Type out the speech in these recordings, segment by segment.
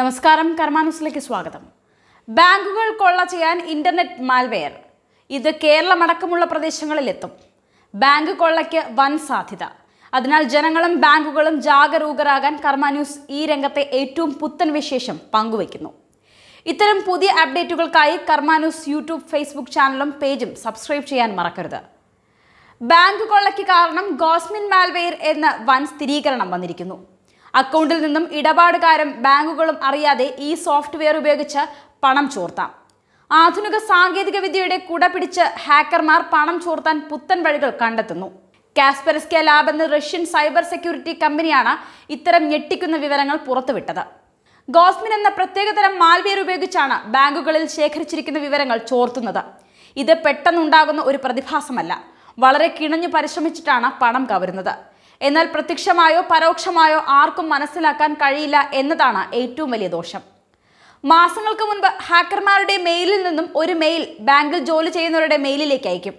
നമസ്കാരം കർമാനുസിലേക്ക് സ്വാഗതം ബാങ്കുകൾ കൊള്ള ചെയ്യാൻ ഇന്റർനെറ്റ് മാൽവെയർ ഇത് കേരളമടക്കമുള്ള പ്രദേശങ്ങളിലെത്തും ബാങ്ക് കൊള്ളയ്ക്ക് വൻ സാധ്യത അതിനാൽ ജനങ്ങളും ബാങ്കുകളും ജാഗരൂകരാകാൻ കർമാന്യൂസ് ഈ രംഗത്തെ ഏറ്റവും പുത്തൻ വിശേഷം പങ്കുവയ്ക്കുന്നു ഇത്തരം പുതിയ അപ്ഡേറ്റുകൾക്കായി കർമാന്യൂസ് യൂട്യൂബ് ഫേസ്ബുക്ക് ചാനലും പേജും സബ്സ്ക്രൈബ് ചെയ്യാൻ മറക്കരുത് ബാങ്ക് കൊള്ളയ്ക്ക് കാരണം ഗോസ്മിൻ മാൽവെയർ എന്ന വൻ സ്ഥിരീകരണം വന്നിരിക്കുന്നു അക്കൗണ്ടിൽ നിന്നും ഇടപാടുകാരും ബാങ്കുകളും അറിയാതെ ഈ സോഫ്റ്റ്വെയർ ഉപയോഗിച്ച് പണം ചോർത്താം ആധുനിക സാങ്കേതിക വിദ്യയുടെ കുട പിടിച്ച് ഹാക്കർമാർ പണം ചോർത്താൻ പുത്തൻ വഴികൾ കണ്ടെത്തുന്നു കാസ്പെർസ്കിയ ലാബ് എന്ന റഷ്യൻ സൈബർ സെക്യൂരിറ്റി കമ്പനിയാണ് ഇത്തരം ഞെട്ടിക്കുന്ന വിവരങ്ങൾ പുറത്തുവിട്ടത് ഗോസ്മിൻ എന്ന പ്രത്യേകതരം മാൽവെയർ ഉപയോഗിച്ചാണ് ബാങ്കുകളിൽ ശേഖരിച്ചിരിക്കുന്ന വിവരങ്ങൾ ചോർത്തുന്നത് ഇത് പെട്ടെന്നുണ്ടാകുന്ന ഒരു പ്രതിഭാസമല്ല വളരെ കിണഞ്ഞു പരിശ്രമിച്ചിട്ടാണ് പണം കവരുന്നത് എന്നാൽ പ്രത്യക്ഷമായോ പരോക്ഷമായോ ആർക്കും മനസ്സിലാക്കാൻ കഴിയില്ല എന്നതാണ് ഏറ്റവും വലിയ ദോഷം മാസങ്ങൾക്ക് മുൻപ് ഹാക്കർമാരുടെ മെയിലിൽ നിന്നും ഒരു മെയിൽ ബാങ്കിൽ ജോലി ചെയ്യുന്നവരുടെ മെയിലിലേക്ക് അയക്കും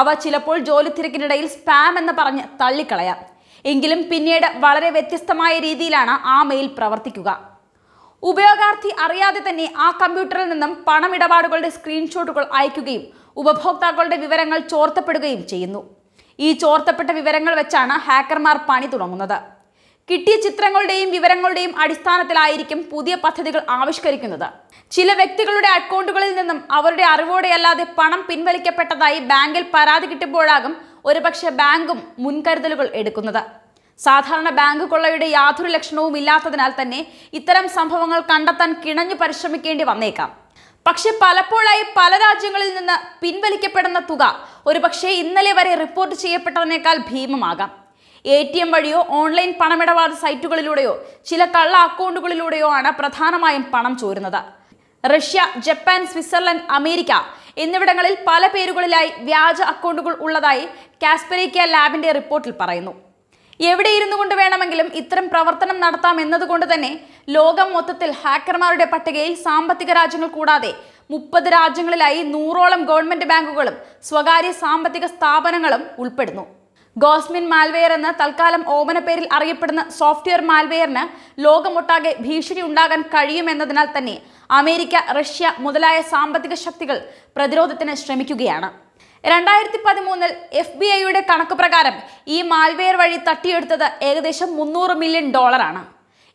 അവ ചിലപ്പോൾ ജോലി തിരക്കിനിടയിൽ സ്പാം എന്ന് പറഞ്ഞ് തള്ളിക്കളയാം എങ്കിലും പിന്നീട് വളരെ വ്യത്യസ്തമായ രീതിയിലാണ് ആ മെയിൽ പ്രവർത്തിക്കുക ഉപയോഗാർത്ഥി അറിയാതെ തന്നെ ആ കമ്പ്യൂട്ടറിൽ നിന്നും പണമിടപാടുകളുടെ സ്ക്രീൻഷോട്ടുകൾ അയക്കുകയും ഉപഭോക്താക്കളുടെ വിവരങ്ങൾ ചോർത്തപ്പെടുകയും ചെയ്യുന്നു ഈ ചോർത്തപ്പെട്ട വിവരങ്ങൾ വെച്ചാണ് ഹാക്കർമാർ പണി തുടങ്ങുന്നത് കിട്ടിയ ചിത്രങ്ങളുടെയും വിവരങ്ങളുടെയും അടിസ്ഥാനത്തിലായിരിക്കും പുതിയ പദ്ധതികൾ ആവിഷ്കരിക്കുന്നത് ചില വ്യക്തികളുടെ അക്കൗണ്ടുകളിൽ നിന്നും അവരുടെ അറിവോടെയല്ലാതെ പണം പിൻവലിക്കപ്പെട്ടതായി ബാങ്കിൽ പരാതി കിട്ടുമ്പോഴാകും ഒരുപക്ഷെ ബാങ്കും മുൻകരുതലുകൾ എടുക്കുന്നത് സാധാരണ ബാങ്ക് കൊള്ളയുടെ യാതൊരു ലക്ഷണവും ഇല്ലാത്തതിനാൽ തന്നെ ഇത്തരം സംഭവങ്ങൾ കണ്ടെത്താൻ കിണഞ്ഞു പരിശ്രമിക്കേണ്ടി വന്നേക്കാം പക്ഷെ പലപ്പോഴായി പല രാജ്യങ്ങളിൽ നിന്ന് പിൻവലിക്കപ്പെടുന്ന തുക ഒരുപക്ഷെ ഇന്നലെ വരെ റിപ്പോർട്ട് ചെയ്യപ്പെട്ടതിനേക്കാൾ ഭീമമാകാം എ ടി എം വഴിയോ ഓൺലൈൻ പണമിടപാട് സൈറ്റുകളിലൂടെയോ ചില കള്ള അക്കൗണ്ടുകളിലൂടെയോ ആണ് പ്രധാനമായും പണം ചോരുന്നത് റഷ്യ ജപ്പാൻ സ്വിറ്റ്സർലൻഡ് അമേരിക്ക എന്നിവിടങ്ങളിൽ പല പേരുകളിലായി വ്യാജ അക്കൗണ്ടുകൾ ഉള്ളതായി കാസ്പെരിക്ക ലാബിന്റെ റിപ്പോർട്ടിൽ പറയുന്നു എവിടെ ഇരുന്നു കൊണ്ട് വേണമെങ്കിലും ഇത്തരം പ്രവർത്തനം നടത്താം എന്നതുകൊണ്ട് തന്നെ ലോകം മൊത്തത്തിൽ ഹാക്കർമാരുടെ പട്ടികയിൽ സാമ്പത്തിക രാജ്യങ്ങൾ കൂടാതെ മുപ്പത് രാജ്യങ്ങളിലായി നൂറോളം ഗവൺമെന്റ് ബാങ്കുകളും സ്വകാര്യ സാമ്പത്തിക സ്ഥാപനങ്ങളും ഉൾപ്പെടുന്നു ഗോസ്മിൻ മാൽവെയർ എന്ന് തൽക്കാലം ഓമന പേരിൽ അറിയപ്പെടുന്ന സോഫ്റ്റ്വെയർ മാൽവെയറിന് ലോകമൊട്ടാകെ ഭീഷണി ഉണ്ടാകാൻ കഴിയുമെന്നതിനാൽ തന്നെ അമേരിക്ക റഷ്യ മുതലായ സാമ്പത്തിക ശക്തികൾ പ്രതിരോധത്തിന് ശ്രമിക്കുകയാണ് രണ്ടായിരത്തി പതിമൂന്നിൽ എഫ് ബി ഐയുടെ കണക്ക് പ്രകാരം ഈ മാൽവെയർ വഴി തട്ടിയെടുത്തത് ഏകദേശം മുന്നൂറ് മില്യൺ ഡോളറാണ്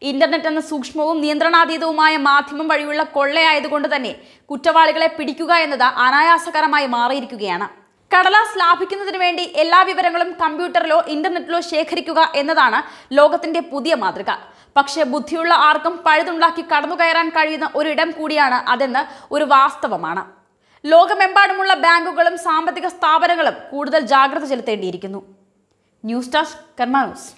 ഇന്റർനെറ്റ് എന്ന സൂക്ഷ്മവും നിയന്ത്രണാതീതവുമായ മാധ്യമം വഴിയുള്ള കൊള്ളയായതുകൊണ്ട് തന്നെ കുറ്റവാളികളെ പിടിക്കുക എന്നത് അനായാസകരമായി മാറിയിരിക്കുകയാണ് കടലാസ് ലാഭിക്കുന്നതിന് വേണ്ടി എല്ലാ വിവരങ്ങളും കമ്പ്യൂട്ടറിലോ ഇന്റർനെറ്റിലോ ശേഖരിക്കുക എന്നതാണ് ലോകത്തിന്റെ പുതിയ മാതൃക പക്ഷേ ബുദ്ധിയുള്ള ആർക്കും പഴുതുണ്ടാക്കി കടന്നു കയറാൻ കഴിയുന്ന ഒരിടം കൂടിയാണ് അതെന്ന് ഒരു വാസ്തവമാണ് ലോകമെമ്പാടുമുള്ള ബാങ്കുകളും സാമ്പത്തിക സ്ഥാപനങ്ങളും കൂടുതൽ ജാഗ്രത ചെലുത്തേണ്ടിയിരിക്കുന്നു ന്യൂസ് ഡെസ്ക് കർമാനൂസ്